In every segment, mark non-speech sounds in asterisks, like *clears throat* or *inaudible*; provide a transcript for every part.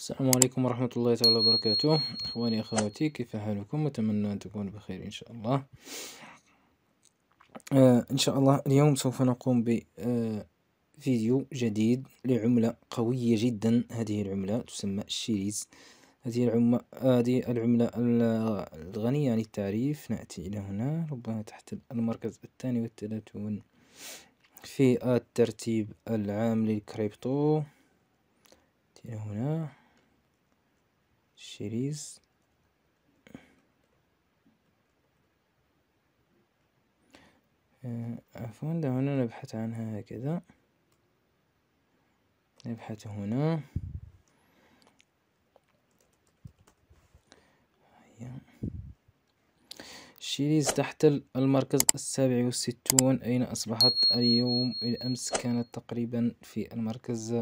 السلام عليكم ورحمة الله تعالى وبركاته إخواني أخواتي كيف حالكم أتمنى أن تكونوا بخير إن شاء الله آه إن شاء الله اليوم سوف نقوم بفيديو آه، جديد لعملة قوية جدا هذه العملة تسمى الشيريز هذه العملة هذه العملة الغنية عن التعريف نأتي إلى هنا ربما تحت المركز الثاني والثلاثون في الترتيب العام للكريبتو إلى هنا شيريز آه، عفوا دعونا نبحث عنها هكذا نبحث هنا شيريز تحت المركز السابع والستون أين أصبحت اليوم الأمس كانت تقريبا في المركز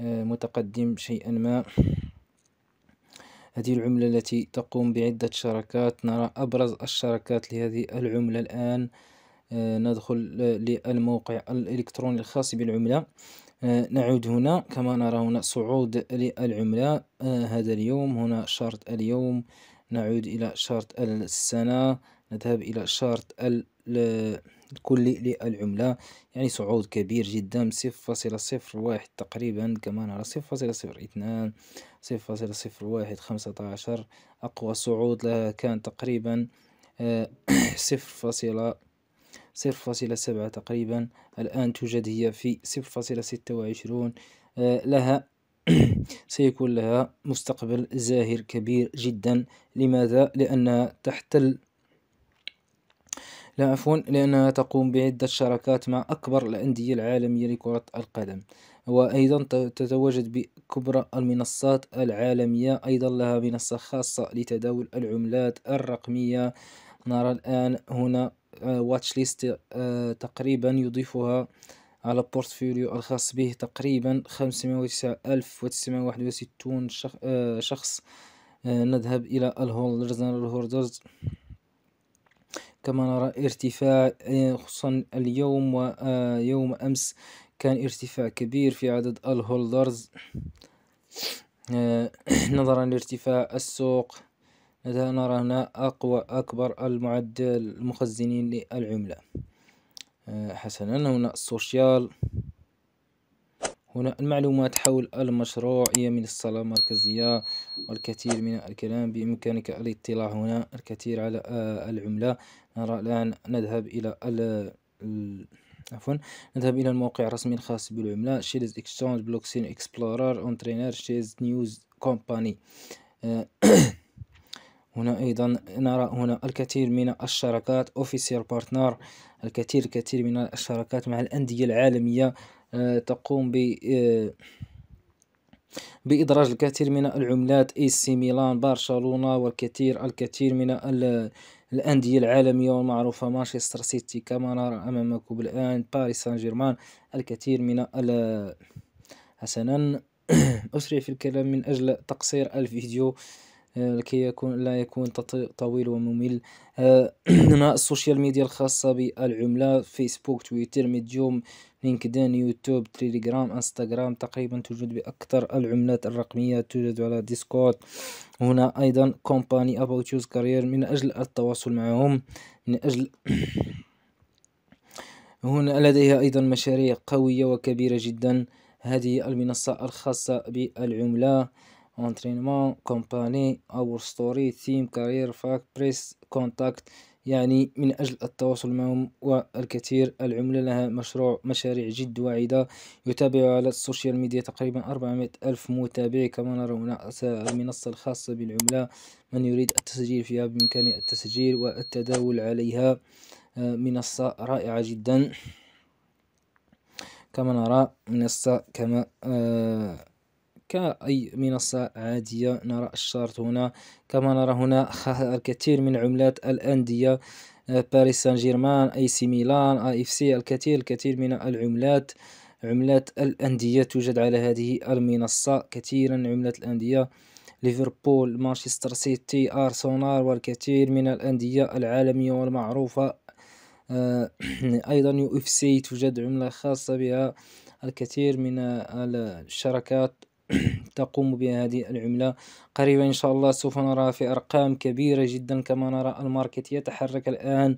آه، متقدم شيئا ما هذه العملة التي تقوم بعدة شراكات نرى أبرز الشراكات لهذه العملة الآن آه، ندخل للموقع الإلكتروني الخاص بالعملة آه، نعود هنا كما نرى هنا صعود للعملة آه، هذا اليوم هنا شارت اليوم نعود إلى شارت السنة نذهب إلى شارت ال كلي للعملة يعني صعود كبير جدا صفر فاصلة صفر واحد تقريبا كما نرى صفر فاصلة صفر اثنان صفر فاصلة صفر واحد خمسة عشر أقوى صعود لها كان تقريبا آه، *clears throat* صفر فاصلة صفر فاصلة سبعة تقريبا الآن توجد هي في صفر فاصلة ستة وعشرون آه، لها *clears throat* سيكون لها مستقبل زاهر كبير جدا لماذا؟ لأنها تحتل لا عفوا لأنها تقوم بعدة شراكات مع أكبر الأندية العالمية لكرة القدم وأيضا تتواجد بكبرى المنصات العالمية أيضا لها منصة خاصة لتداول العملات الرقمية نرى الآن هنا واتش آه، ليست آه، تقريبا يضيفها على بورتفوليو الخاص به تقريبا خمسمائة وتسعة ألف وتسعمائة وواحد وستون آه، شخص نذهب إلى الهولدرز الهولدرز كما نرى ارتفاع آه، خصوصا اليوم ويوم آه، أمس كان ارتفاع كبير في عدد الهولدرز آه، *clears throat* نظرا لارتفاع السوق نرى هنا أقوى أكبر المعدل المخزنين للعملة حسنا هنا السوشيال هنا المعلومات حول المشروع هي من الصالة المركزية والكثير من الكلام بإمكانك الاطلاع هنا الكثير على العملة نرى الآن نذهب إلى عفوا نذهب إلى الموقع الرسمي الخاص بالعملة شيلز اكستشانج بلوكسين اكسبلورر اون ترينر شيلز نيوز كومباني هنا أيضا نرى هنا الكثير من الشراكات أوفيسيال بارتنر الكثير الكثير من الشراكات مع الأندية العالمية آه، تقوم ب آه، بإدراج الكثير من العملات إيسي ميلان برشلونة والكثير الكثير من الأندية العالمية والمعروفة مانشستر سيتي كما نرى أمامكم الآن باريس سان جيرمان الكثير من حسنا *clears throat* أسرع في الكلام من أجل تقصير الفيديو آه، لكي يكون لا يكون طويل وممل هنا آه، *clears throat* السوشيال ميديا الخاصة بالعملة فيسبوك تويتر ميديوم لينكدين يوتيوب تليجرام انستغرام تقريبا توجد بأكثر العملات الرقمية توجد على ديسكورد هنا أيضا كومباني أباوت يوز كارير من أجل التواصل معهم من أجل *clears throat* هنا لديها أيضا مشاريع قوية وكبيرة جدا هذه المنصة الخاصة بالعملة انترينمون كومباني اور ستوري تيم كارير فاك بريس كونتاكت يعني من أجل التواصل معهم والكثير العملة لها مشروع مشاريع جد واعدة يتابع على السوشيال ميديا تقريبا 400 ألف متابع كما نرى هنا المنصة الخاصة بالعملة من يريد التسجيل فيها بإمكانه التسجيل والتداول عليها آه، منصة رائعة جدا كما نرى منصة كما آه كأي منصة عادية نرى الشارت هنا كما نرى هنا الكثير من عملات الأندية آه، باريس سان جيرمان اي سي ميلان اي اف سي الكثير الكثير من العملات عملات الأندية توجد على هذه المنصة كثيرا عملات الأندية ليفربول مانشستر سيتي أرسنال والكثير من الأندية العالمية والمعروفة آه، *clears throat* أيضا يو اف سي توجد عملة خاصة بها الكثير من الشركات تقوم بها العملة قريبا إن شاء الله سوف نرى في أرقام كبيرة جدا كما نرى الماركت يتحرك الآن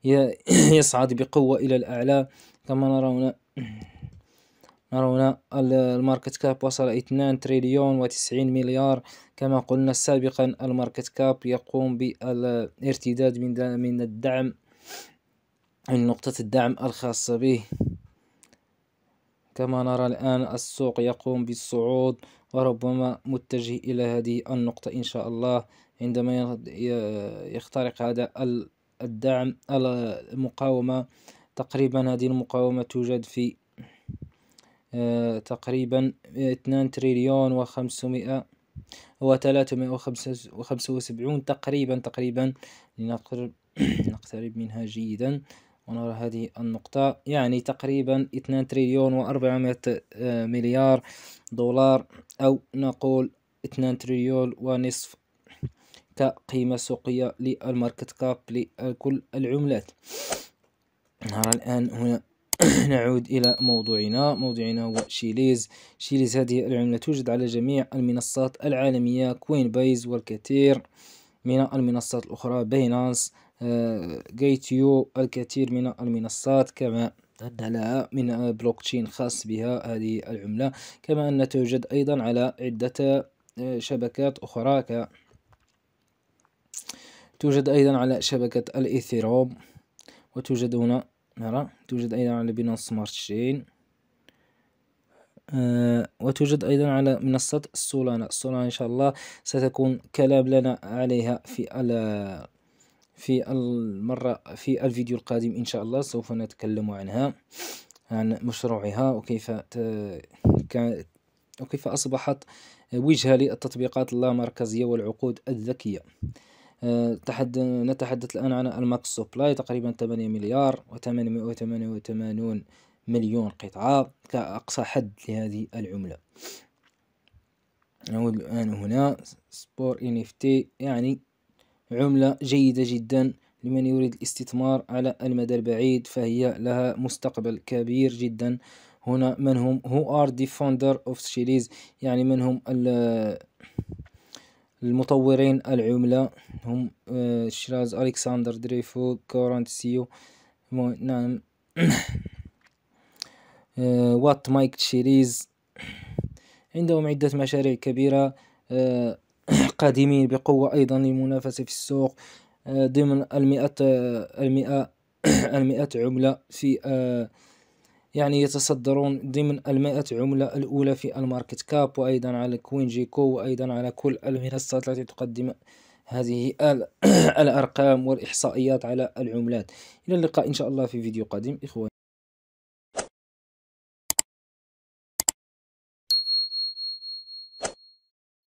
*clears throat* يصعد بقوة إلى الأعلى كما نرى هنا *clears throat* نرى هنا الماركت كاب وصل 2 تريليون وتسعين مليار كما قلنا سابقا الماركت كاب يقوم بالارتداد من من الدعم من نقطة الدعم الخاصة به كما نرى الآن السوق يقوم بالصعود وربما متجه إلى هذه النقطة إن شاء الله عندما يخترق هذا الدعم المقاومة تقريبا هذه المقاومة توجد في آه، تقريبا 2 تريليون و500 هو 375 تقريبا تقريبا لنقرب *clears throat* منها جيدا ونرى هذه النقطة يعني تقريبا 2 تريليون و400 آه، مليار دولار أو نقول 2 تريليون ونصف كقيمة سوقية للماركت كاب لكل العملات نرى الآن هنا *clears throat* نعود إلى موضوعنا موضوعنا هو شيليز شيليز هذه العملة توجد على جميع المنصات العالمية كوين بايز والكثير من المنصات الأخرى بينانس جيتيو آه، الكثير من المنصات كما أن لها من بلوكتشين خاص بها هذه العملة كما أن توجد أيضا على عدة آه، شبكات أخرى ك توجد أيضا على شبكة الإيثيروم وتوجد هنا نرى توجد أيضا على بينانس سمارت تشين وتوجد أيضا على منصة سولانا سولانا إن شاء الله ستكون كلام لنا عليها في في المرة في الفيديو القادم إن شاء الله سوف نتكلم عنها عن مشروعها وكيف وكيف أصبحت وجهة للتطبيقات اللامركزية والعقود الذكية تحد... نتحدث الآن عن الماكس سوبلاي تقريبا 8 مليار و888 مليون قطعة كأقصى حد لهذه العملة نعود الآن هنا سبور تي يعني عملة جيدة جدا لمن يريد الاستثمار على المدى البعيد فهي لها مستقبل كبير جدا هنا من هم هو ار دي فاوندر اوف شيليز يعني من هم المطورين العملة هم آه، شراز ألكسندر دريفو كورنت سيو نعم وات مايك شيليز عندهم عدة مشاريع كبيرة آه، قادمين بقوة أيضا للمنافسة في السوق آه، ضمن المئة آه، المئة *clears throat* المئة عملة في آه، يعني يتصدرون ضمن المئة عملة الأولى في الماركت كاب وأيضا على كوين جيكو وأيضا على كل المنصات التي تقدم هذه *clears throat* الأرقام والإحصائيات على العملات إلى اللقاء إن شاء الله في فيديو قادم إخواني